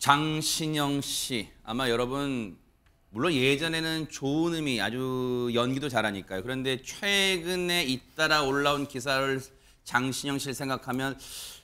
장신영 씨 아마 여러분 물론 예전에는 좋은 의미 아주 연기도 잘하니까요. 그런데 최근에 잇따라 올라온 기사를 장신영 씨를 생각하면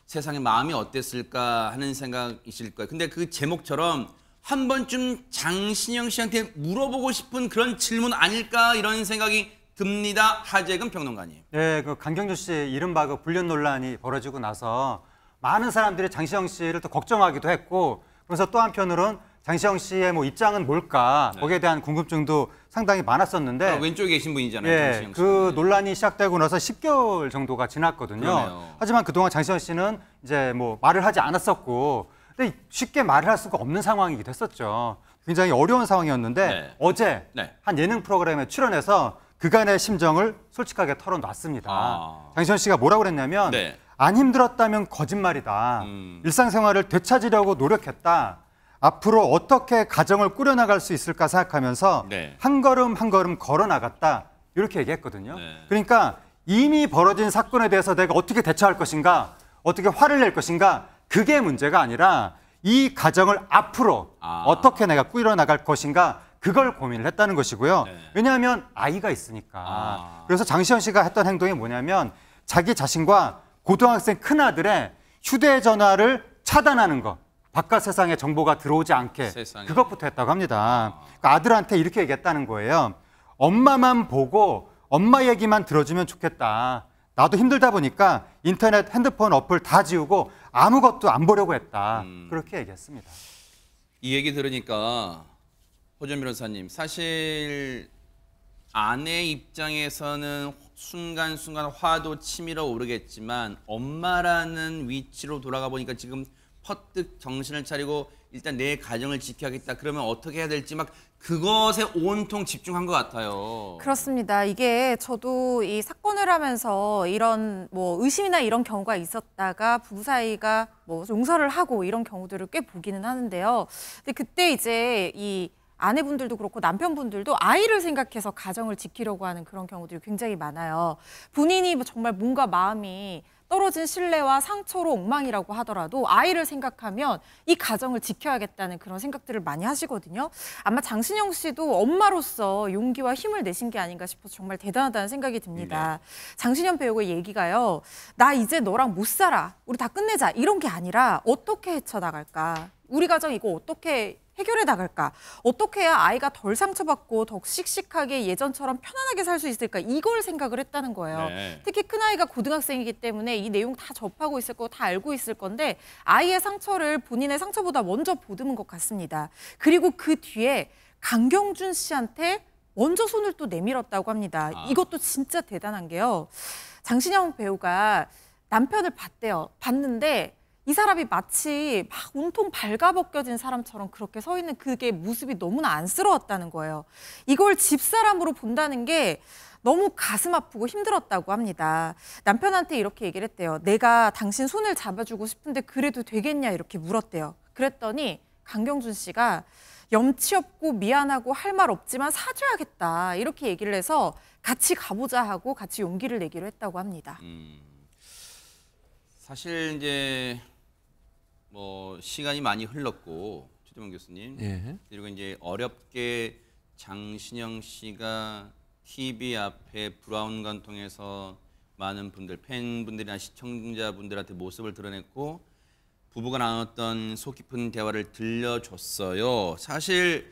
세상에 마음이 어땠을까 하는 생각이실 거예요. 근데 그 제목처럼 한 번쯤 장신영 씨한테 물어보고 싶은 그런 질문 아닐까 이런 생각이 듭니다. 하재근 평론가님. 네, 그 강경주 씨 이른바 그 불륜 논란이 벌어지고 나서 많은 사람들이 장신영 씨를 또 걱정하기도 했고 그래서 또 한편으론 장시영 씨의 뭐 입장은 뭘까 네. 거기에 대한 궁금증도 상당히 많았었는데 아, 왼쪽에 계신 분이잖아요. 예, 장시영 그 네. 논란이 시작되고 나서 10개월 정도가 지났거든요. 그러네요. 하지만 그동안 장시영 씨는 이제 뭐 말을 하지 않았었고 근데 쉽게 말을 할 수가 없는 상황이 기도했었죠 굉장히 어려운 상황이었는데 네. 어제 네. 한 예능 프로그램에 출연해서 그간의 심정을 솔직하게 털어놨습니다. 아. 장시영 씨가 뭐라고 그랬냐면 네. 안 힘들었다면 거짓말이다. 음. 일상생활을 되찾으려고 노력했다. 앞으로 어떻게 가정을 꾸려나갈 수 있을까 생각하면서 네. 한 걸음 한 걸음 걸어 나갔다. 이렇게 얘기했거든요. 네. 그러니까 이미 벌어진 사건에 대해서 내가 어떻게 대처할 것인가, 어떻게 화를 낼 것인가, 그게 문제가 아니라 이 가정을 앞으로 아. 어떻게 내가 꾸려나갈 것인가, 그걸 고민을 했다는 것이고요. 네. 왜냐하면 아이가 있으니까. 아. 그래서 장시현 씨가 했던 행동이 뭐냐면 자기 자신과 고등학생 큰아들의 휴대전화를 차단하는 것. 바깥 세상에 정보가 들어오지 않게 세상에. 그것부터 했다고 합니다. 그러니까 아들한테 이렇게 얘기했다는 거예요. 엄마만 보고 엄마 얘기만 들어주면 좋겠다. 나도 힘들다 보니까 인터넷 핸드폰 어플 다 지우고 아무것도 안 보려고 했다. 음. 그렇게 얘기했습니다. 이 얘기 들으니까 호전 변호사님 사실 아내 입장에서는 순간순간 화도 치밀어 오르겠지만 엄마라는 위치로 돌아가 보니까 지금 퍼뜩 정신을 차리고 일단 내 가정을 지켜야겠다. 그러면 어떻게 해야 될지 막 그것에 온통 집중한 것 같아요. 그렇습니다. 이게 저도 이 사건을 하면서 이런 뭐 의심이나 이런 경우가 있었다가 부부 사이가 뭐 용서를 하고 이런 경우들을 꽤 보기는 하는데요. 근데 그때 이제 이 아내분들도 그렇고 남편분들도 아이를 생각해서 가정을 지키려고 하는 그런 경우들이 굉장히 많아요. 본인이 뭐 정말 뭔가 마음이 떨어진 신뢰와 상처로 엉망이라고 하더라도 아이를 생각하면 이 가정을 지켜야겠다는 그런 생각들을 많이 하시거든요. 아마 장신영 씨도 엄마로서 용기와 힘을 내신 게 아닌가 싶어서 정말 대단하다는 생각이 듭니다. 네. 장신영 배우의 얘기가요. 나 이제 너랑 못 살아. 우리 다 끝내자. 이런 게 아니라 어떻게 헤쳐나갈까. 우리 가정 이거 어떻게 해결해 나갈까? 어떻게 해야 아이가 덜 상처받고 더 씩씩하게 예전처럼 편안하게 살 수 있을까? 이걸 생각을 했다는 거예요. 네. 특히 큰아이가 고등학생이기 때문에 이 내용 다 접하고 있을 거 다 알고 있을 건데 아이의 상처를 본인의 상처보다 먼저 보듬은 것 같습니다. 그리고 그 뒤에 강경준 씨한테 먼저 손을 또 내밀었다고 합니다. 아. 이것도 진짜 대단한 게요. 장신영 배우가 남편을 봤대요. 봤는데 이 사람이 마치 막 온통 발가벗겨진 사람처럼 그렇게 서 있는 그게 모습이 너무나 안쓰러웠다는 거예요. 이걸 집사람으로 본다는 게 너무 가슴 아프고 힘들었다고 합니다. 남편한테 이렇게 얘기를 했대요. 내가 당신 손을 잡아주고 싶은데 그래도 되겠냐 이렇게 물었대요. 그랬더니 강경준 씨가 염치 없고 미안하고 할 말 없지만 사줘야겠다 이렇게 얘기를 해서 같이 가보자 하고 같이 용기를 내기로 했다고 합니다. 음, 사실 이제 뭐 시간이 많이 흘렀고 최대만 교수님 예. 그리고 이제 어렵게 장신영 씨가 TV 앞에 브라운관 통해서 많은 분들 팬분들이나 시청자분들한테 모습을 드러냈고 부부가 나눴던 속 깊은 대화를 들려줬어요. 사실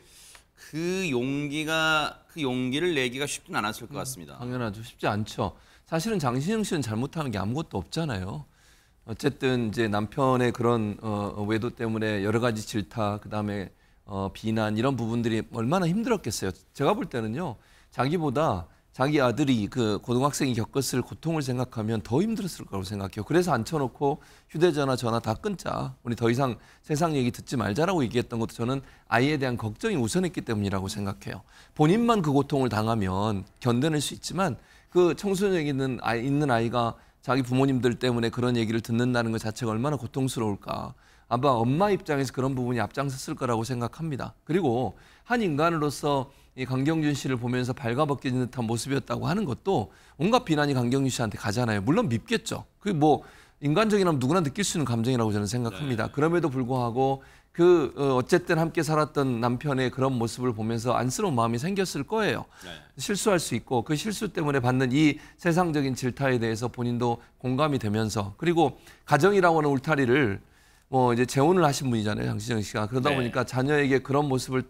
그 용기가 그 용기를 내기가 쉽진 않았을 것 같습니다. 음, 당연하죠. 쉽지 않죠. 사실은 장신영 씨는 잘못하는 게 아무것도 없잖아요. 어쨌든 이제 남편의 그런 어, 외도 때문에 여러 가지 질타, 그 다음에 어, 비난 이런 부분들이 얼마나 힘들었겠어요. 제가 볼 때는요, 자기보다 자기 아들이 그 고등학생이 겪었을 고통을 생각하면 더 힘들었을 거라고 생각해요. 그래서 앉혀놓고 휴대전화 전화 다 끊자. 우리 더 이상 세상 얘기 듣지 말자라고 얘기했던 것도 저는 아이에 대한 걱정이 우선했기 때문이라고 생각해요. 본인만 그 고통을 당하면 견뎌낼 수 있지만 그 청소년에게 있는, 아이, 있는 아이가 자기 부모님들 때문에 그런 얘기를 듣는다는 것 자체가 얼마나 고통스러울까. 아마 엄마 입장에서 그런 부분이 앞장섰을 거라고 생각합니다. 그리고 한 인간으로서 이 강경준 씨를 보면서 발가벗겨진 듯한 모습이었다고 하는 것도 온갖 비난이 강경준 씨한테 가잖아요. 물론 밉겠죠. 그게 뭐 인간적이라면 누구나 느낄 수 있는 감정이라고 저는 생각합니다. 네. 그럼에도 불구하고 그 어, 어쨌든 함께 살았던 남편의 그런 모습을 보면서 안쓰러운 마음이 생겼을 거예요. 네. 실수할 수 있고 그 실수 때문에 받는 이 세상적인 질타에 대해서 본인도 공감이 되면서 그리고 가정이라고 하는 울타리를 뭐 이제 재혼을 하신 분이잖아요, 장시정 씨가. 그러다 네. 보니까 자녀에게 그런 모습을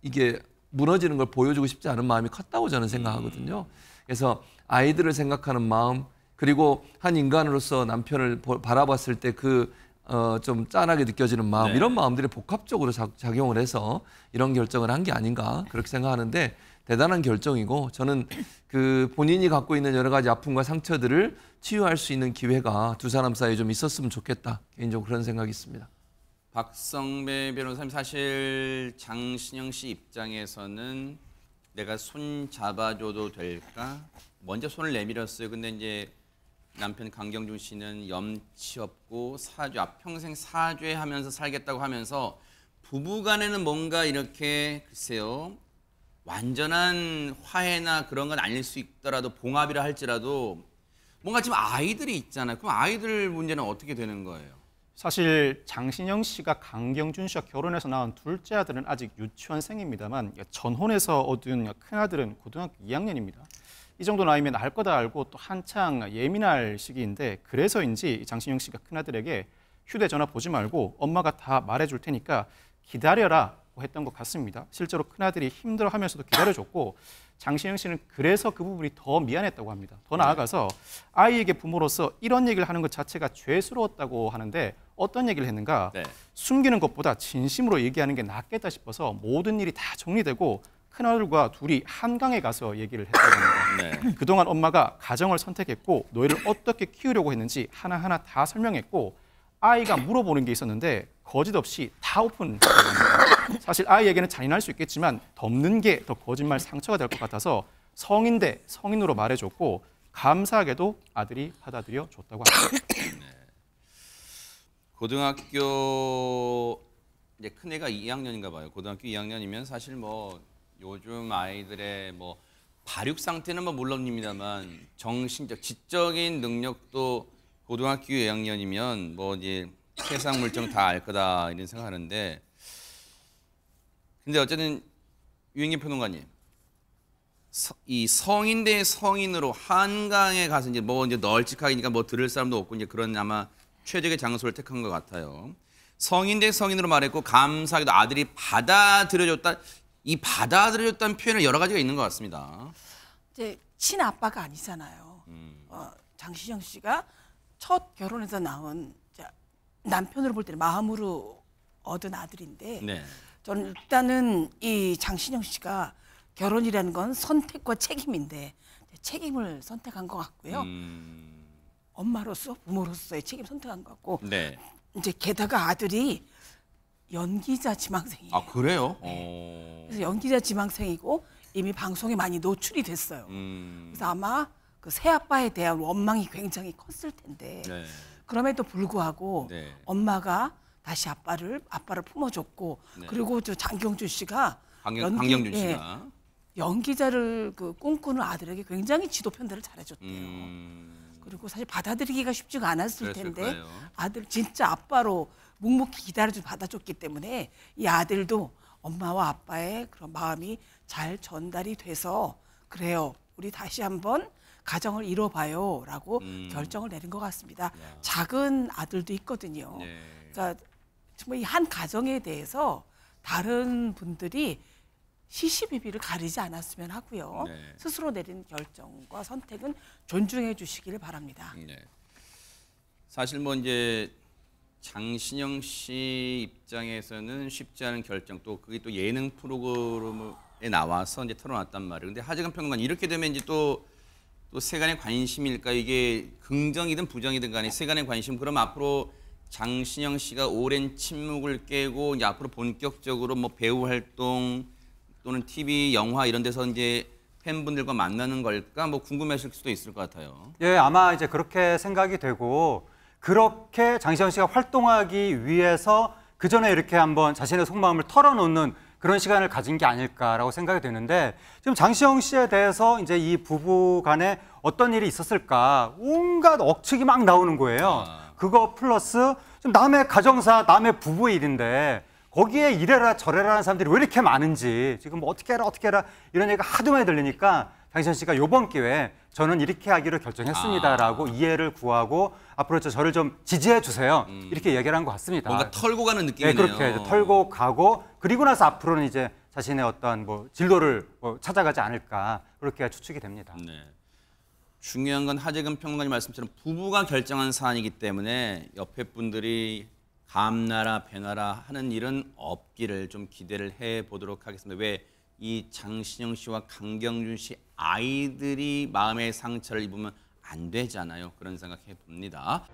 이게 무너지는 걸 보여주고 싶지 않은 마음이 컸다고 저는 생각하거든요. 음. 그래서 아이들을 생각하는 마음 그리고 한 인간으로서 남편을 바라봤을 때그 어, 좀 짠하게 느껴지는 마음 네. 이런 마음들이 복합적으로 자, 작용을 해서 이런 결정을 한 게 아닌가 그렇게 생각하는데 대단한 결정이고 저는 그 본인이 갖고 있는 여러 가지 아픔과 상처들을 치유할 수 있는 기회가 두 사람 사이에 좀 있었으면 좋겠다 개인적으로 그런 생각이 있습니다. 박성배 변호사님 사실 장신영 씨 입장에서는 내가 손 잡아줘도 될까? 먼저 손을 내밀었어요. 근데 이제 남편 강경준 씨는 염치 없고 사죄, 아, 평생 사죄하면서 살겠다고 하면서 부부간에는 뭔가 이렇게 글쎄요 완전한 화해나 그런 건 아닐 수 있더라도 봉합이라 할지라도 뭔가 지금 아이들이 있잖아요. 그럼 아이들 문제는 어떻게 되는 거예요? 사실 장신영 씨가 강경준 씨와 결혼해서 낳은 둘째 아들은 아직 유치원생입니다만 전혼에서 얻은 큰아들은 고등학교 2학년입니다. 이 정도 나이면 알 거다 알고 또 한창 예민할 시기인데 그래서인지 장신영 씨가 큰아들에게 휴대전화 보지 말고 엄마가 다 말해줄 테니까 기다려라 했던 것 같습니다. 실제로 큰아들이 힘들어하면서도 기다려줬고 장신영 씨는 그래서 그 부분이 더 미안했다고 합니다. 더 네. 나아가서 아이에게 부모로서 이런 얘기를 하는 것 자체가 죄스러웠다고 하는데 어떤 얘기를 했는가? 네. 숨기는 것보다 진심으로 얘기하는 게 낫겠다 싶어서 모든 일이 다 정리되고 큰아들과 둘이 한강에 가서 얘기를 했다고 합니다. 네. 그동안 엄마가 가정을 선택했고 노예를 어떻게 키우려고 했는지 하나하나 다 설명했고 아이가 물어보는 게 있었는데 거짓 없이 다 오픈. 사실 아이에게는 잔인할 수 있겠지만 덮는 게 더 거짓말 상처가 될 것 같아서 성인 대 성인으로 말해줬고 감사하게도 아들이 받아들여 줬다고 합니다. 네. 고등학교 이제 큰 애가 2학년인가 봐요. 고등학교 2학년이면 사실 뭐 요즘 아이들의 뭐 발육 상태는 뭐 물론입니다만 정신적, 지적인 능력도 고등학교 2학년이면 뭐 이제 세상 물정 다 알 거다 이런 생각하는데 근데 어쨌든 유행기 평론가님 이 성인 대 성인으로 한강에 가서 이제 뭐 이제 널찍하니까 뭐 들을 사람도 없고 이제 그런 아마 최적의 장소를 택한 것 같아요. 성인 대 성인으로 말했고 감사하게도 아들이 받아들여줬다 이 받아들였다는 표현은 여러 가지가 있는 것 같습니다. 이제 친아빠가 아니잖아요. 음. 어, 장시영 씨가 첫 결혼에서 낳은 남편으로 볼 때는 마음으로 얻은 아들인데 네. 저는 일단은 이 장신영 씨가 결혼이라는 건 선택과 책임인데 책임을 선택한 것 같고요. 음... 엄마로서 부모로서의 책임 선택한 것 같고 네. 이제 게다가 아들이 연기자 지망생이에요. 아 그래요? 네. 어. 그래서 연기자 지망생이고 이미 방송에 많이 노출이 됐어요. 음. 그래서 아마 그 새 아빠에 대한 원망이 굉장히 컸을 텐데 네. 그럼에도 불구하고 네. 엄마가 다시 아빠를 아빠를 품어줬고 네. 그리고 저 장경준 씨가 강경, 준 예, 씨가 연기자를 그 꿈꾸는 아들에게 굉장히 지도 편달을 잘해줬대요. 음. 그리고 사실 받아들이기가 쉽지가 않았을 텐데 거예요. 아들 진짜 아빠로 묵묵히 기다려주 받아줬기 때문에 이 아들도 엄마와 아빠의 그런 마음이 잘 전달이 돼서 그래요. 우리 다시 한번 가정을 이뤄봐요. 라고 음. 결정을 내린 것 같습니다. 야. 작은 아들도 있거든요. 네. 그러니까 정말 이 한 가정에 대해서 다른 분들이 시시비비를 가리지 않았으면 하고요. 네. 스스로 내린 결정과 선택은 존중해 주시기를 바랍니다. 네. 사실 뭐 이제 장신영 씨 입장에서는 쉽지 않은 결정 또 그게 또 예능 프로그램에 나와서 이제 털어놨단 말이에요. 근데 하재근 평론가 이렇게 되면 이제 또 또 세간의 관심일까 이게 긍정이든 부정이든 간에 세간의 관심 그럼 앞으로 장신영 씨가 오랜 침묵을 깨고 이제 앞으로 본격적으로 뭐 배우 활동 또는 TV 영화 이런 데서 이제 팬분들과 만나는 걸까 뭐 궁금하실 수도 있을 것 같아요. 예, 아마 이제 그렇게 생각이 되고 그렇게 장시현 씨가 활동하기 위해서 그 전에 이렇게 한번 자신의 속마음을 털어놓는 그런 시간을 가진 게 아닐까라고 생각이 되는데 지금 장시영 씨에 대해서 이제 이 부부 간에 어떤 일이 있었을까 온갖 억측이 막 나오는 거예요. 아. 그거 플러스 좀 남의 가정사, 남의 부부의 일인데 거기에 이래라 저래라 하는 사람들이 왜 이렇게 많은지 지금 뭐 어떻게 해라 어떻게 해라 이런 얘기가 하도 많이 들리니까 당신 씨가 요번 기회에 저는 이렇게 하기로 결정했습니다라고 아. 이해를 구하고 앞으로 저를 좀 지지해 주세요. 음. 이렇게 얘기를 한 것 같습니다. 뭔가 털고 가는 네, 느낌이네요. 네, 그렇게 털고 가고 그리고 나서 앞으로는 이제 자신의 어떤 뭐 진로를 뭐 찾아가지 않을까 그렇게 추측이 됩니다. 네. 중요한 건 하재근 평론가님 말씀처럼 부부가 결정한 사안이기 때문에 옆에 분들이 감나라 배나라 하는 일은 없기를 좀 기대를 해 보도록 하겠습니다. 왜이 장신영 씨와 강경준 씨 아이들이 마음의 상처를 입으면 안 되잖아요. 그런 생각해 봅니다.